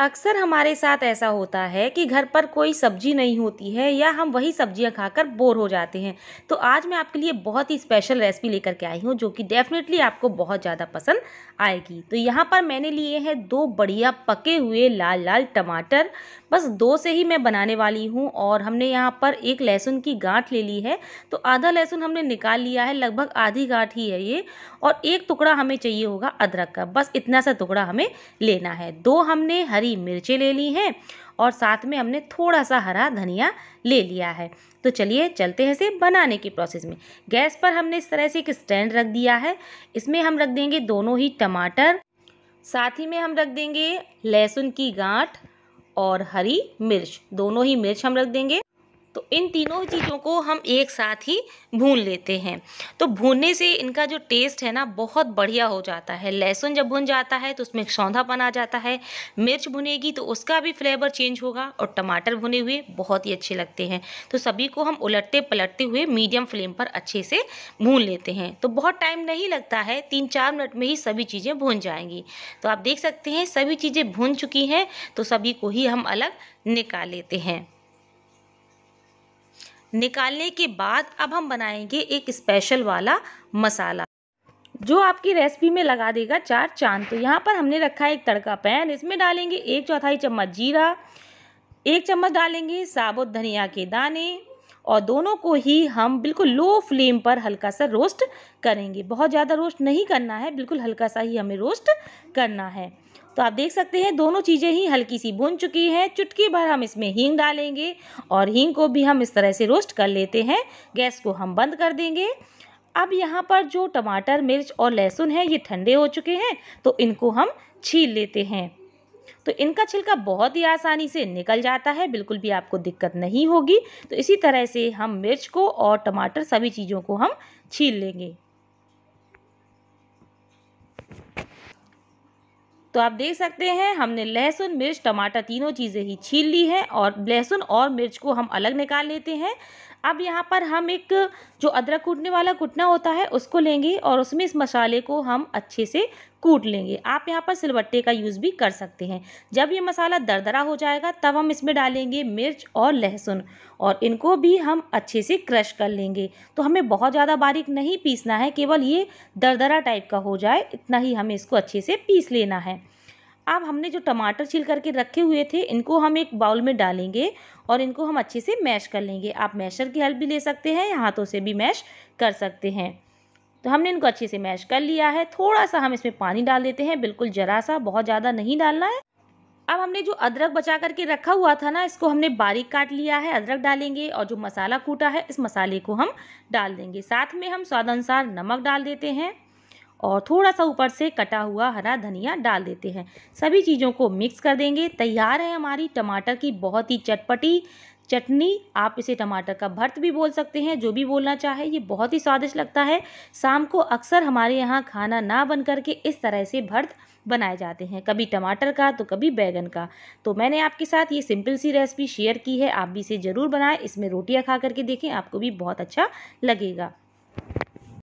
अक्सर हमारे साथ ऐसा होता है कि घर पर कोई सब्जी नहीं होती है या हम वही सब्जियां खाकर बोर हो जाते हैं तो आज मैं आपके लिए बहुत ही स्पेशल रेसिपी लेकर के आई हूँ जो कि डेफिनेटली आपको बहुत ज़्यादा पसंद आएगी तो यहाँ पर मैंने लिए हैं दो बढ़िया पके हुए लाल लाल टमाटर बस दो से ही मैं बनाने वाली हूँ और हमने यहाँ पर एक लहसुन की गांठ ले ली है तो आधा लहसुन हमने निकाल लिया है लगभग आधी गांठ ही है ये और एक टुकड़ा हमें चाहिए होगा अदरक का बस इतना सा टुकड़ा हमें लेना है दो हमने हरी हरी मिर्चें ले ली हैं और साथ में हमने थोड़ा सा हरा धनिया ले लिया है तो चलिए चलते हैं इसे बनाने की प्रोसेस में गैस पर हमने इस तरह से एक स्टैंड रख दिया है इसमें हम रख देंगे दोनों ही टमाटर साथ ही में हम रख देंगे लहसुन की गांठ और हरी मिर्च दोनों ही मिर्च हम रख देंगे तो इन तीनों चीज़ों को हम एक साथ ही भून लेते हैं तो भूनने से इनका जो टेस्ट है ना बहुत बढ़िया हो जाता है लहसुन जब भुन जाता है तो उसमें सौंधापन आ जाता है मिर्च भुनेगी तो उसका भी फ्लेवर चेंज होगा और टमाटर भुने हुए बहुत ही अच्छे लगते हैं तो सभी को हम उलटते पलटते हुए मीडियम फ्लेम पर अच्छे से भून लेते हैं तो बहुत टाइम नहीं लगता है तीन चार मिनट में ही सभी चीज़ें भून जाएंगी तो आप देख सकते हैं सभी चीज़ें भून चुकी हैं तो सभी को ही हम अलग निकाल लेते हैं निकालने के बाद अब हम बनाएंगे एक स्पेशल वाला मसाला जो आपकी रेसिपी में लगा देगा चार चांद तो यहाँ पर हमने रखा है एक तड़का पैन इसमें डालेंगे एक चौथाई चम्मच जीरा एक चम्मच डालेंगे साबुत धनिया के दाने और दोनों को ही हम बिल्कुल लो फ्लेम पर हल्का सा रोस्ट करेंगे बहुत ज़्यादा रोस्ट नहीं करना है बिल्कुल हल्का सा ही हमें रोस्ट करना है तो आप देख सकते हैं दोनों चीज़ें ही हल्की सी भुन चुकी हैं चुटकी भर हम इसमें हींग डालेंगे और हींग को भी हम इस तरह से रोस्ट कर लेते हैं गैस को हम बंद कर देंगे अब यहाँ पर जो टमाटर मिर्च और लहसुन है ये ठंडे हो चुके हैं तो इनको हम छील लेते हैं तो इनका छिलका बहुत ही आसानी से निकल जाता है बिल्कुल भी आपको दिक्कत नहीं होगी तो इसी तरह से हम मिर्च को और टमाटर सभी चीज़ों को हम छील लेंगे तो आप देख सकते हैं हमने लहसुन मिर्च टमाटर तीनों चीज़ें ही छील ली हैं और लहसुन और मिर्च को हम अलग निकाल लेते हैं अब यहाँ पर हम एक जो अदरक कूटने वाला कुटना होता है उसको लेंगे और उसमें इस मसाले को हम अच्छे से कूट लेंगे आप यहाँ पर सिलबट्टे का यूज़ भी कर सकते हैं जब ये मसाला दरदरा हो जाएगा तब हम इसमें डालेंगे मिर्च और लहसुन और इनको भी हम अच्छे से क्रश कर लेंगे तो हमें बहुत ज़्यादा बारीक नहीं पीसना है केवल ये दरदरा टाइप का हो जाए इतना ही हमें इसको अच्छे से पीस लेना है अब हमने जो टमाटर छील करके रखे हुए थे इनको हम एक बाउल में डालेंगे और इनको हम अच्छे से मैश कर लेंगे आप मैशर की हेल्प भी ले सकते हैं या हाथों से भी मैश कर सकते हैं तो हमने इनको अच्छे से मैश कर लिया है थोड़ा सा हम इसमें पानी डाल देते हैं बिल्कुल ज़रा सा बहुत ज़्यादा नहीं डालना है अब हमने जो अदरक बचा करके रखा हुआ था ना इसको हमने बारीक काट लिया है अदरक डालेंगे और जो मसाला कूटा है इस मसाले को हम डाल देंगे साथ में हम स्वाद अनुसार नमक डाल देते हैं और थोड़ा सा ऊपर से कटा हुआ हरा धनिया डाल देते हैं सभी चीज़ों को मिक्स कर देंगे तैयार है हमारी टमाटर की बहुत ही चटपटी चटनी आप इसे टमाटर का भर्त भी बोल सकते हैं जो भी बोलना चाहे ये बहुत ही स्वादिष्ट लगता है शाम को अक्सर हमारे यहाँ खाना ना बन करके इस तरह से भर्त बनाए जाते हैं कभी टमाटर का तो कभी बैगन का तो मैंने आपके साथ ये सिंपल सी रेसिपी शेयर की है आप भी इसे ज़रूर बनाएं इसमें रोटियाँ खा करके देखें आपको भी बहुत अच्छा लगेगा